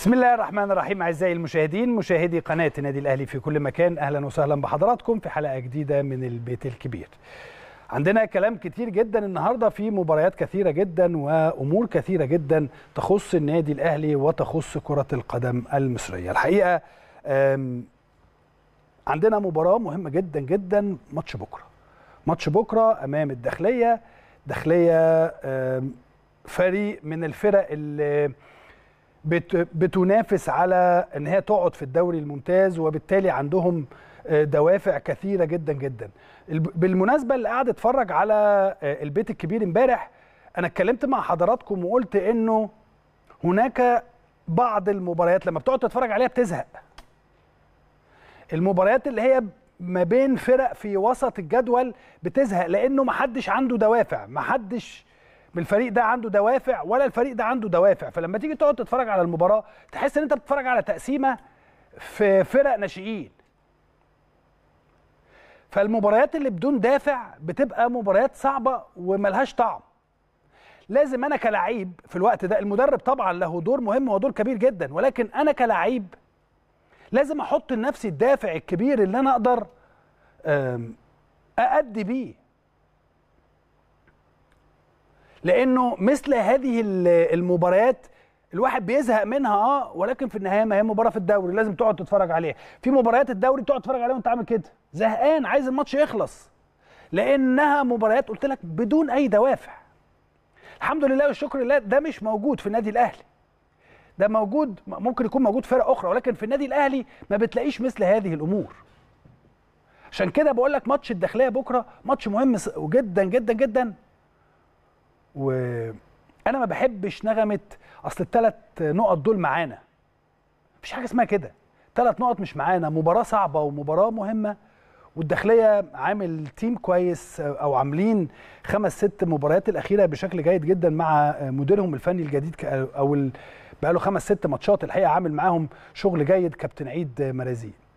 بسم الله الرحمن الرحيم اعزائي المشاهدين مشاهدي قناه النادي الاهلي في كل مكان اهلا وسهلا بحضراتكم في حلقه جديده من البيت الكبير عندنا كلام كتير جدا النهارده في مباريات كثيره جدا وامور كثيره جدا تخص النادي الاهلي وتخص كره القدم المصريه الحقيقه عندنا مباراه مهمه جدا جدا ماتش بكره ماتش بكره امام الداخليه داخليه فريق من الفرق اللي بتنافس على ان هي تقعد في الدوري الممتاز وبالتالي عندهم آه، دوافع كثيره جدا جدا بالمناسبه اللي قاعد اتفرج على آه، البيت الكبير امبارح انا اتكلمت مع حضراتكم وقلت انه هناك بعض المباريات لما بتقعد تتفرج عليها بتزهق المباريات اللي هي ما بين فرق في وسط الجدول بتزهق لانه ما حدش عنده دوافع ما حدش الفريق ده عنده دوافع ولا الفريق ده عنده دوافع فلما تيجي تقعد تتفرج على المباراه تحس ان انت بتتفرج على تقسيمه في فرق ناشئين فالمباريات اللي بدون دافع بتبقى مباريات صعبه وملهاش طعم لازم انا كلاعب في الوقت ده المدرب طبعا له دور مهم ودور كبير جدا ولكن انا كلاعب لازم احط لنفسي الدافع الكبير اللي انا اقدر أأدي بيه لانه مثل هذه المباريات الواحد بيزهق منها اه ولكن في النهايه ما هي مباراه في الدوري لازم تقعد تتفرج عليها في مباريات الدوري تقعد تتفرج عليها وانت عامل كده زهقان عايز الماتش يخلص لانها مباريات قلت لك بدون اي دوافع الحمد لله والشكر لله ده مش موجود في النادي الاهلي ده موجود ممكن يكون موجود فرق اخرى ولكن في النادي الاهلي ما بتلاقيش مثل هذه الامور عشان كده بقول لك ماتش الداخليه بكره ماتش مهم جدا جدا جدا وانا ما بحبش نغمه اصل الثلاث نقط دول معانا مفيش حاجه اسمها كده ثلاث نقط مش معانا مباراه صعبه ومباراه مهمه والداخليه عامل تيم كويس او عاملين خمس ست مباريات الاخيره بشكل جيد جدا مع مديرهم الفني الجديد او بقاله خمس ست ماتشات الحقيقه عامل معاهم شغل جيد كابتن عيد مرازيل